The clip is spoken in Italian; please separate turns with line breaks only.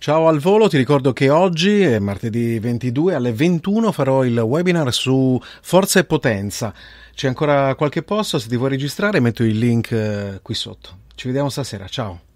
Ciao al volo, ti ricordo che oggi, martedì 22 alle 21, farò il webinar su forza e potenza. C'è ancora qualche posto, se ti vuoi registrare metto il link eh, qui sotto. Ci vediamo stasera, ciao.